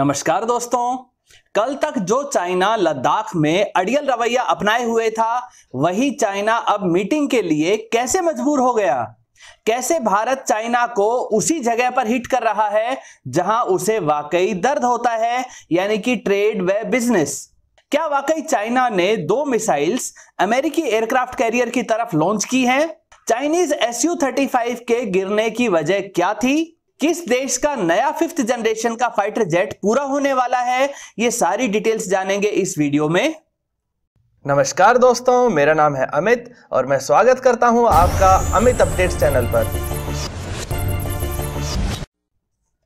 नमस्कार दोस्तों कल तक जो चाइना लद्दाख में अड़ियल रवैया अपनाए हुए था वही चाइना अब मीटिंग के लिए कैसे मजबूर हो गया कैसे भारत चाइना को उसी जगह पर हिट कर रहा है जहां उसे वाकई दर्द होता है यानी कि ट्रेड व बिजनेस क्या वाकई चाइना ने दो मिसाइल्स अमेरिकी एयरक्राफ्ट कैरियर की तरफ लॉन्च की हैं? Chinese S U thirty five के गिरने की वजह क्या थी किस देश का नया फिफ्थ जनरेशन का फाइटर जेट पूरा होने वाला है ये सारी डिटेल्स जानेंगे इस वीडियो में नमस्कार दोस्तों मेरा नाम है अमित और मैं स्वागत करता हूं आपका अमित अपडेट्स चैनल पर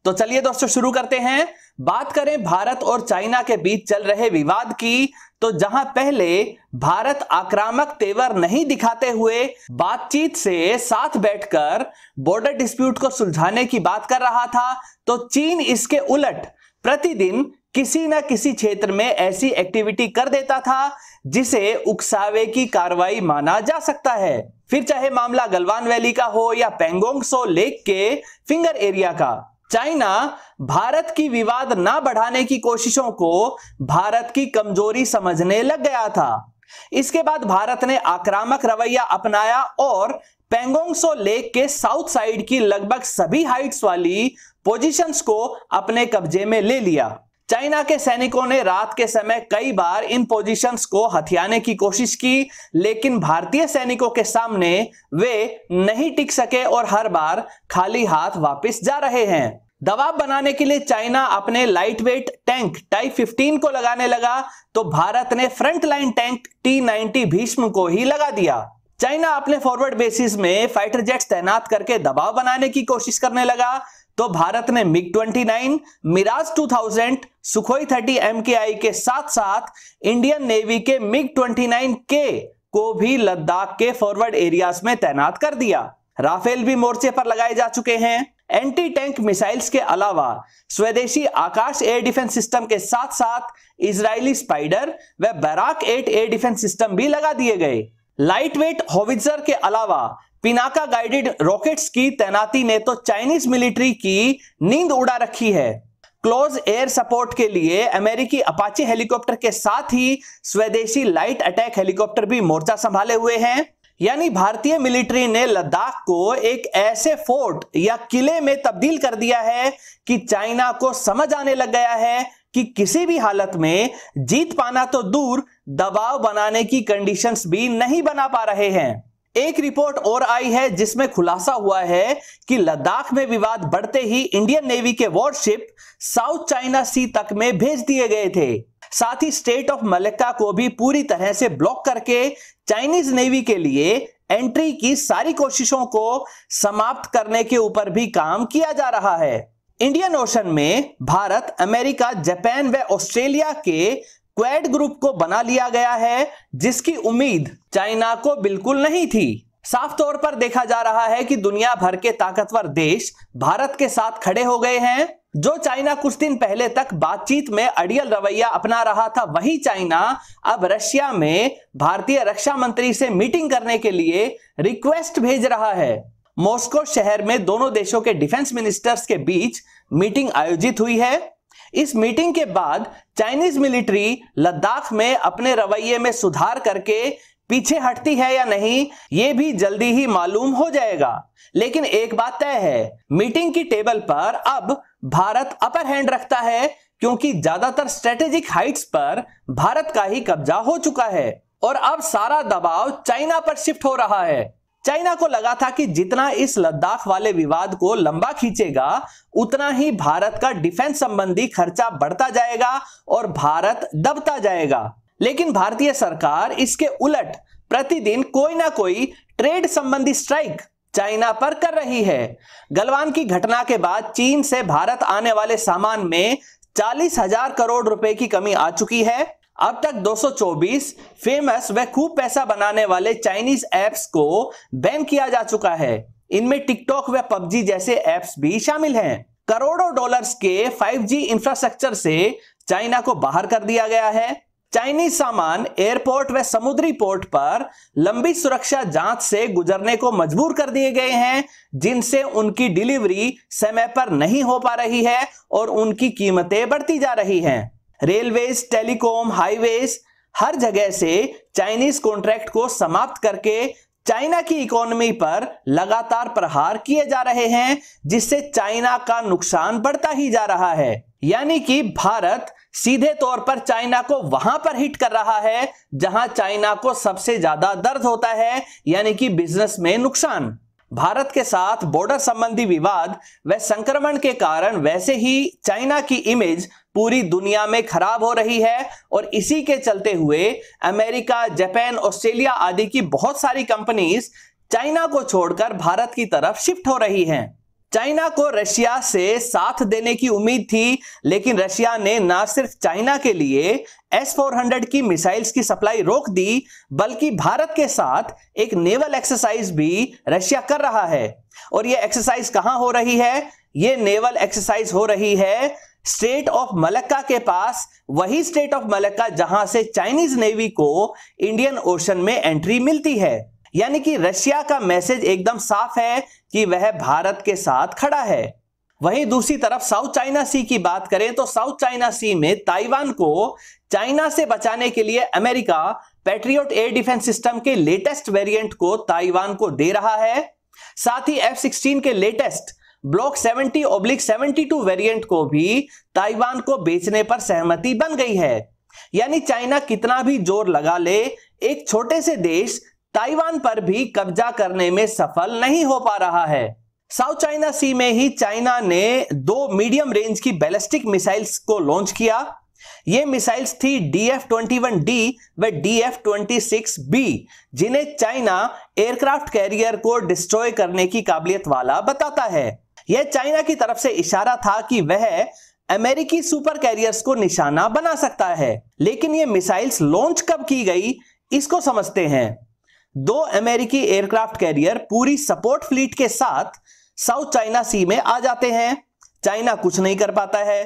तो चलिए दोस्तों शुरू करते हैं बात करें भारत और चाइना के बीच चल रहे विवाद की तो जहां पहले भारत आक्रामक तेवर नहीं दिखाते हुए बातचीत से साथ बैठकर बॉर्डर डिस्प्यूट को सुलझाने की बात कर रहा था तो चीन इसके उलट प्रतिदिन किसी न किसी क्षेत्र में ऐसी एक्टिविटी कर देता था जिसे उकसावे की कार्रवाई माना जा सकता है फिर चाहे मामला गलवान वैली का हो या पेंगोंग सो लेक के फिंगर एरिया का चाइना भारत की विवाद ना बढ़ाने की कोशिशों को भारत की कमजोरी समझने लग गया था इसके बाद भारत ने आक्रामक रवैया अपनाया और पेंगोंगसो लेक के साउथ साइड की लगभग सभी हाइट्स वाली पोजीशंस को अपने कब्जे में ले लिया चाइना के सैनिकों ने रात के समय कई बार इन पोजीशंस को हथियाने की कोशिश की लेकिन भारतीय सैनिकों के सामने वे नहीं टिक सके और हर बार खाली हाथ वापस जा रहे हैं दबाव बनाने के लिए चाइना अपने लाइटवेट टैंक टाइप 15 को लगाने लगा तो भारत ने front line tank T 90 Bhishma को ही लगा दिया चाइना अपने फॉरवर्ड बेसिस में फाइटर जेट्स तैनात करके दबाव बनाने की कोशिश करने लगा तो भारत ने मिग 29, मिराज 2000, सुखोई 30 एमकेआई के साथ साथ इंडियन नेवी के मिग 29 के को भी लद्दाख के फॉरवर्ड एरियाज में तैनात कर दिया राफेल भी मोर्चे पर लगाए जा चुके हैं एंटी टैंक मिसाइल्स के अलावा स्वदेशी आकाश एयर डिफेंस सिस्टम के साथ साथ इजरायली स्पाइडर व Barak eight air defence system भी लगा दिए गए लाइट वेट होविजर के अलावा पिनाका गाइडेड रॉकेट्स की तैनाती ने तो चाइनीज मिलिट्री की नींद उड़ा रखी है क्लोज एयर सपोर्ट के लिए अमेरिकी अपाची हेलीकॉप्टर के साथ ही स्वदेशी लाइट अटैक हेलीकॉप्टर भी मोर्चा संभाले हुए हैं यानी भारतीय मिलिट्री ने लद्दाख को एक ऐसे फोर्ट या किले में तब्दील कर दिया है कि चाइना को समझ आने लग गया है कि किसी भी हालत में जीत पाना तो दूर दबाव बनाने की कंडीशंस भी नहीं बना पा रहे हैं एक रिपोर्ट और आई है जिसमें खुलासा हुआ है कि लद्दाख में विवाद बढ़ते ही इंडियन नेवी के वॉरशिप साउथ चाइना सी तक में भेज दिए गए थे साथ ही स्टेट ऑफ मलक्का को भी पूरी तरह से ब्लॉक करके चाइनीज नेवी के लिए एंट्री की सारी कोशिशों को समाप्त करने के ऊपर भी काम किया जा रहा है इंडियन ओशन में भारत अमेरिका जापान व ऑस्ट्रेलिया के क्वेड ग्रुप को बना लिया गया है जिसकी उम्मीद चाइना को बिल्कुल नहीं थी साफ तौर पर देखा जा रहा है कि दुनिया भर के ताकतवर देश भारत के साथ खड़े हो गए हैं जो चाइना कुछ दिन पहले तक बातचीत में अड़ियल रवैया अपना रहा था वही चाइना अब रशिया में भारतीय रक्षा मंत्री से मीटिंग करने के लिए रिक्वेस्ट भेज रहा है मॉस्को शहर में दोनों देशों के डिफेंस मिनिस्टर्स के बीच मीटिंग आयोजित हुई है इस मीटिंग के बाद चाइनीज मिलिट्री लद्दाख में अपने रवैये में सुधार करके पीछे हटती है या नहीं ये भी जल्दी ही मालूम हो जाएगा लेकिन एक बात तय है मीटिंग की टेबल पर अब भारत अपर हैंड रखता है क्योंकि ज्यादातर स्ट्रेटेजिक हाइट्स पर भारत का ही कब्जा हो चुका है और अब सारा दबाव चाइना पर शिफ्ट हो रहा है चाइना को लगा था कि जितना इस लद्दाख वाले विवाद को लंबा खींचेगा उतना ही भारत का डिफेंस संबंधी खर्चा बढ़ता जाएगा और भारत दबता जाएगा लेकिन भारतीय सरकार इसके उलट प्रतिदिन कोई ना कोई ट्रेड संबंधी स्ट्राइक चाइना पर कर रही है गलवान की घटना के बाद चीन से भारत आने वाले सामान में चालीस हजार करोड़ रुपए की कमी आ चुकी है अब तक 224 फेमस व खूब पैसा बनाने वाले चाइनीज ऐप्स को बैन किया जा चुका है इनमें टिकटॉक व पबजी जैसे ऐप्स भी शामिल हैं करोड़ों डॉलर्स के 5G इंफ्रास्ट्रक्चर से चाइना को बाहर कर दिया गया है चाइनीज सामान एयरपोर्ट व समुद्री पोर्ट पर लंबी सुरक्षा जांच से गुजरने को मजबूर कर दिए गए हैं जिनसे उनकी डिलीवरी समय पर नहीं हो पा रही है और उनकी कीमतें बढ़ती जा रही हैं रेलवेज टेलीकॉम हाईवेज हर जगह से चाइनीज कॉन्ट्रैक्ट को समाप्त करके चाइना की इकोनॉमी पर लगातार प्रहार किए जा रहे हैं जिससे चाइना का नुकसान बढ़ता ही जा रहा है यानी कि भारत सीधे तौर पर चाइना को वहां पर हिट कर रहा है जहां चाइना को सबसे ज्यादा दर्द होता है यानी कि बिजनेस में नुकसान भारत के साथ बॉर्डर संबंधी विवाद व संक्रमण के कारण वैसे ही चाइना की इमेज पूरी दुनिया में खराब हो रही है और इसी के चलते हुए अमेरिका जापान ऑस्ट्रेलिया आदि की बहुत सारी कंपनीज चाइना को छोड़कर भारत की तरफ शिफ्ट हो रही हैं चाइना को रशिया से साथ देने की उम्मीद थी लेकिन रशिया ने ना सिर्फ चाइना के लिए एस फोर की मिसाइल्स की सप्लाई रोक दी बल्कि भारत के साथ एक नेवल एक्सरसाइज भी रशिया कर रहा है और यह एक्सरसाइज कहां हो रही है यह नेवल एक्सरसाइज हो रही है स्टेट ऑफ मलक्का के पास वही स्टेट ऑफ मलक्का जहां से चाइनीज नेवी को इंडियन ओशन में एंट्री मिलती है यानी कि रशिया का मैसेज एकदम साफ है कि वह भारत के साथ खड़ा है वहीं दूसरी तरफ साउथ चाइना सी की बात करें तो साउथ चाइना सी में ताइवान को चाइना से बचाने के लिए America Patriot air defence system के लेटेस्ट वेरिएंट को ताइवान को दे रहा है साथ ही एफ सिक्सटीन के लेटेस्ट ब्लॉक 70 ओब्लिक 72 वेरिएंट को भी ताइवान को बेचने पर सहमति बन गई है यानी चाइना कितना भी जोर लगा ले एक छोटे से देश ताइवान पर भी कब्जा करने में सफल नहीं हो पा रहा है साउथ चाइना सी में ही चाइना ने दो मीडियम रेंज की बैलिस्टिक मिसाइल्स को लॉन्च किया ये मिसाइल्स थी D F twenty one D व D F twenty six B जिन्हें चाइना एयरक्राफ्ट कैरियर को डिस्ट्रॉय करने की काबिलियत वाला बताता है यह चाइना की तरफ से इशारा था कि वह अमेरिकी सुपर कैरियर्स को निशाना बना सकता है लेकिन ये मिसाइल्स लॉन्च कब की गई इसको समझते हैं दो अमेरिकी एयरक्राफ्ट कैरियर पूरी सपोर्ट फ्लीट के साथ साउथ चाइना सी में आ जाते हैं चाइना कुछ नहीं कर पाता है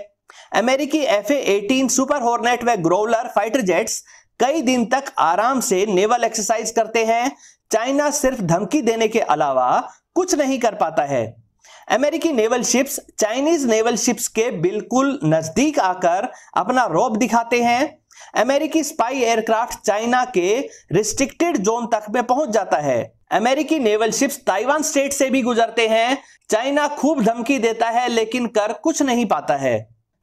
अमेरिकी एफ एटीन सुपर हॉर्नेट व ग्रोवलर फाइटर जेट्स कई दिन तक आराम से नेवल एक्सरसाइज करते हैं चाइना सिर्फ धमकी देने के अलावा कुछ नहीं कर पाता है अमेरिकी naval ships Chinese naval ships के बिल्कुल नजदीक आकर अपना रोप दिखाते हैं अमेरिकी स्पाई एयरक्राफ्ट चाइना के रिस्ट्रिक्टेड जोन तक में पहुंच जाता है अमेरिकी नेवल शिप्स ताइवान स्टेट से भी गुजरते हैं चाइना खूब धमकी देता है लेकिन कर कुछ नहीं पाता है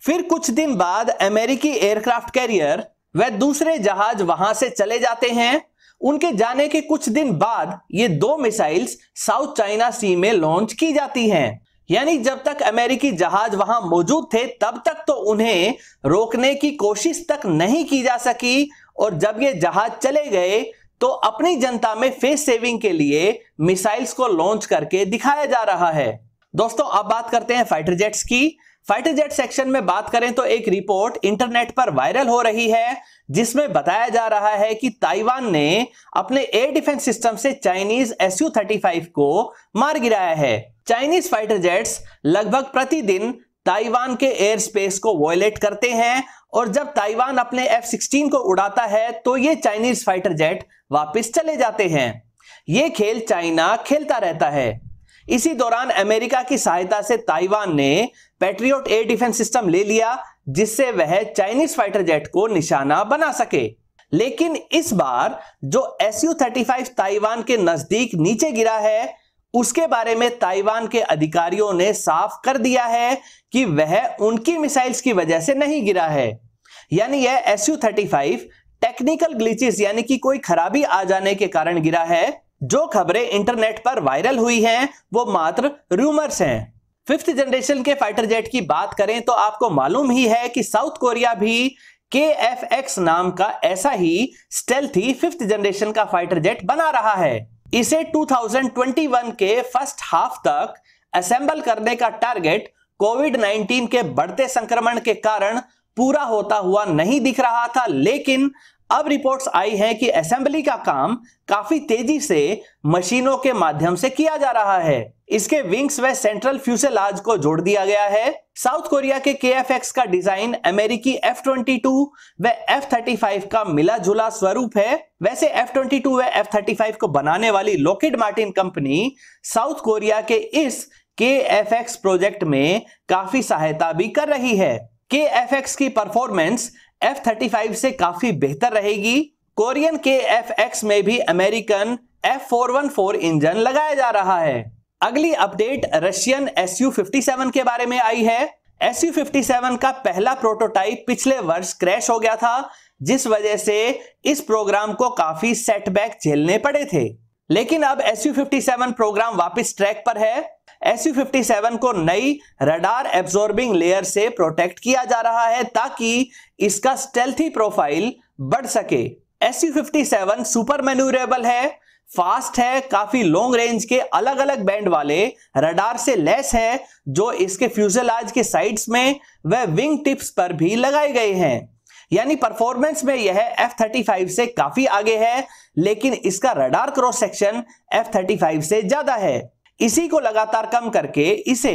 फिर कुछ दिन बाद अमेरिकी एयरक्राफ्ट कैरियर व दूसरे जहाज वहां से चले जाते हैं उनके जाने के कुछ दिन बाद ये दो मिसाइल्स साउथ चाइना सी में लॉन्च की जाती हैं यानी जब तक अमेरिकी जहाज वहां मौजूद थे तब तक तो उन्हें रोकने की कोशिश तक नहीं की जा सकी और जब ये जहाज चले गए तो अपनी जनता में फेस सेविंग के लिए मिसाइल्स को लॉन्च करके दिखाया जा रहा है दोस्तों अब बात करते हैं फाइटर जेट्स की फाइटर जेट सेक्शन में बात करें तो एक रिपोर्ट इंटरनेट पर वायरल हो रही है जिसमें बताया जा रहा है कि ताइवान ने अपने एयर डिफेंस सिस्टम से चाइनीज एस 35 को मार गिराया है चाइनीज फाइटर जेट्स लगभग प्रतिदिन ताइवान के एयर स्पेस को वॉयलेट करते हैं और जब ताइवान अपने एफ सिक्सटीन को उड़ाता है तो ये चाइनीज फाइटर जेट वापस चले जाते हैं ये खेल चाइना खेलता रहता है इसी दौरान अमेरिका की सहायता से ताइवान ने पेट्रियोट एयर डिफेंस सिस्टम ले लिया जिससे वह चाइनीज फाइटर जेट को निशाना बना सके लेकिन इस बार जो S U thirty five Taiwan के नजदीक नीचे गिरा है उसके बारे में ताइवान के अधिकारियों ने साफ कर दिया है कि वह उनकी मिसाइल्स की वजह से नहीं गिरा है यानी यह S U thirty five technical glitches यानी कि कोई खराबी आ जाने के कारण गिरा है जो खबरें इंटरनेट पर वायरल हुई हैं वो मात्र रूमर्स हैं फिफ्थ जनरेशन के फाइटर जेट की बात करें तो आपको मालूम ही है कि साउथ कोरिया भी के एफ एक्स नाम का ऐसा ही स्टेल्थी फिफ्थ जनरेशन का फाइटर जेट बना रहा है इसे 2021 के फर्स्ट हाफ तक असेंबल करने का टारगेट कोविड 19 के बढ़ते संक्रमण के कारण पूरा होता हुआ नहीं दिख रहा था लेकिन अब रिपोर्ट्स आई है कि असेंबली का काम काफी तेजी से मशीनों के माध्यम से किया जा रहा है इसके विंग्स व सेंट्रल फ्यूसेलाज को जोड़ दिया गया है साउथ कोरिया के के का डिजाइन अमेरिकी एफ ट्वेंटी टू व एफ थर्टी फाइव का मिला जुला स्वरूप है वैसे एफ ट्वेंटी टू व एफ थर्टी फाइव को बनाने वाली Lockheed Martin company South Korea के इस के प्रोजेक्ट में काफी सहायता भी कर रही है के की परफॉर्मेंस एफ थर्टी फाइव से काफी बेहतर रहेगी कोरियन के एफ एक्स में भी American F four one four engine लगाया जा रहा है अगली update Russian S U fifty seven के बारे में आई है एस यू फिफ्टी सेवन का पहला प्रोटोटाइप पिछले वर्ष क्रैश हो गया था जिस वजह से इस प्रोग्राम को काफी सेटबैक झेलने पड़े थे लेकिन अब S U fifty seven programme वापिस ट्रैक पर है एस यू को नई रडार एब्सॉर्बिंग लेयर से प्रोटेक्ट किया जा रहा है ताकि इसका स्टेल्थी प्रोफाइल बढ़ सके S U fifty seven super manoeuvrable है फास्ट है काफी लॉन्ग रेंज के अलग अलग बैंड वाले रडार से लेस है जो इसके फ्यूजलाज के साइड्स में व विंग टिप्स पर भी लगाए गए हैं यानी परफॉर्मेंस में यह F-35 से काफी आगे है लेकिन इसका रडार क्रॉस सेक्शन F-35 से ज्यादा है इसी को लगातार कम करके इसे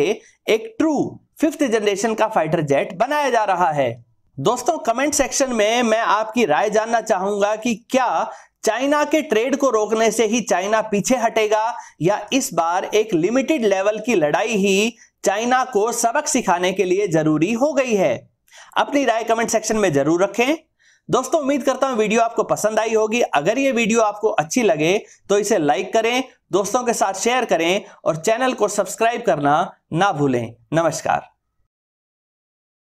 एक ट्रू फिफ्थ जनरेशन का फाइटर जेट बनाया जा रहा है दोस्तों कमेंट सेक्शन में मैं आपकी राय जानना चाहूंगा कि क्या चाइना के ट्रेड को रोकने से ही चाइना पीछे हटेगा या इस बार एक लिमिटेड लेवल की लड़ाई ही चाइना को सबक सिखाने के लिए जरूरी हो गई है अपनी राय कमेंट सेक्शन में जरूर रखें दोस्तों उम्मीद करता हूं वीडियो आपको पसंद आई होगी अगर ये वीडियो आपको अच्छी लगे तो इसे लाइक करें दोस्तों के साथ शेयर करें और चैनल को सब्सक्राइब करना ना भूलें नमस्कार